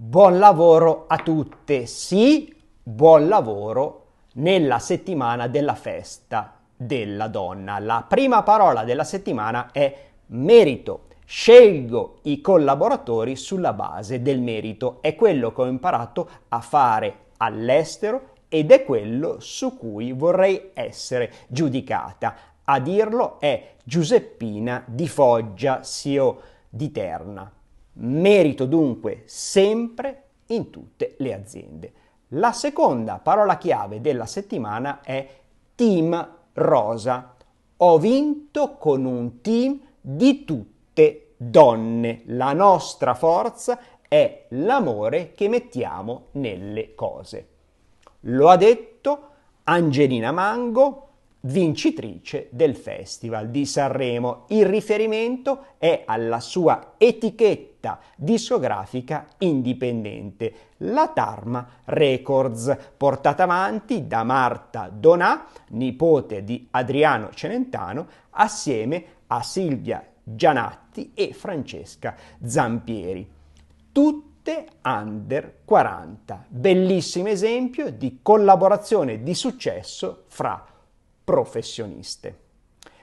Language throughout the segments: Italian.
Buon lavoro a tutte, sì, buon lavoro nella settimana della festa della donna. La prima parola della settimana è merito. Scelgo i collaboratori sulla base del merito. È quello che ho imparato a fare all'estero ed è quello su cui vorrei essere giudicata. A dirlo è Giuseppina di Foggia, CEO di Terna. Merito dunque sempre in tutte le aziende. La seconda parola chiave della settimana è team rosa. Ho vinto con un team di tutte donne. La nostra forza è l'amore che mettiamo nelle cose. Lo ha detto Angelina Mango, vincitrice del Festival di Sanremo. Il riferimento è alla sua etichetta società discografica indipendente, la Tarma Records, portata avanti da Marta Donà, nipote di Adriano Celentano, assieme a Silvia Gianatti e Francesca Zampieri. Tutte under 40. Bellissimo esempio di collaborazione di successo fra professioniste.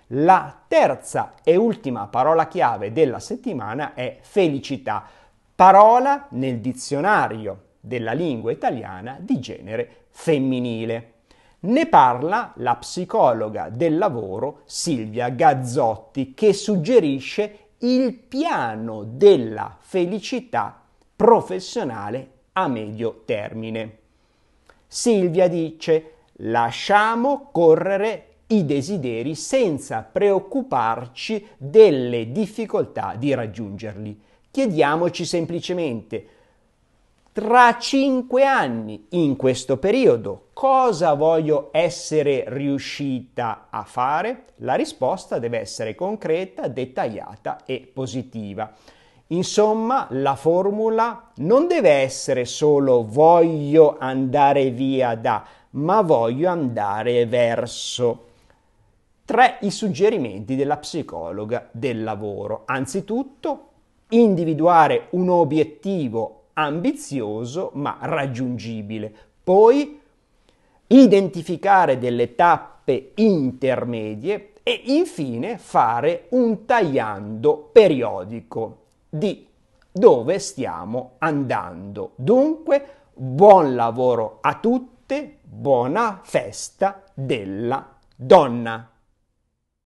La terza e ultima parola chiave della settimana è felicità, parola nel dizionario della lingua italiana di genere femminile. Ne parla la psicologa del lavoro Silvia Gazzotti che suggerisce il piano della felicità professionale a medio termine. Silvia dice lasciamo correre i desideri senza preoccuparci delle difficoltà di raggiungerli. Chiediamoci semplicemente, tra cinque anni, in questo periodo, cosa voglio essere riuscita a fare? La risposta deve essere concreta, dettagliata e positiva. Insomma, la formula non deve essere solo voglio andare via da, ma voglio andare verso. Tre i suggerimenti della psicologa del lavoro. Anzitutto, individuare un obiettivo ambizioso ma raggiungibile. Poi, identificare delle tappe intermedie e infine fare un tagliando periodico di dove stiamo andando. Dunque, buon lavoro a tutte, buona festa della donna.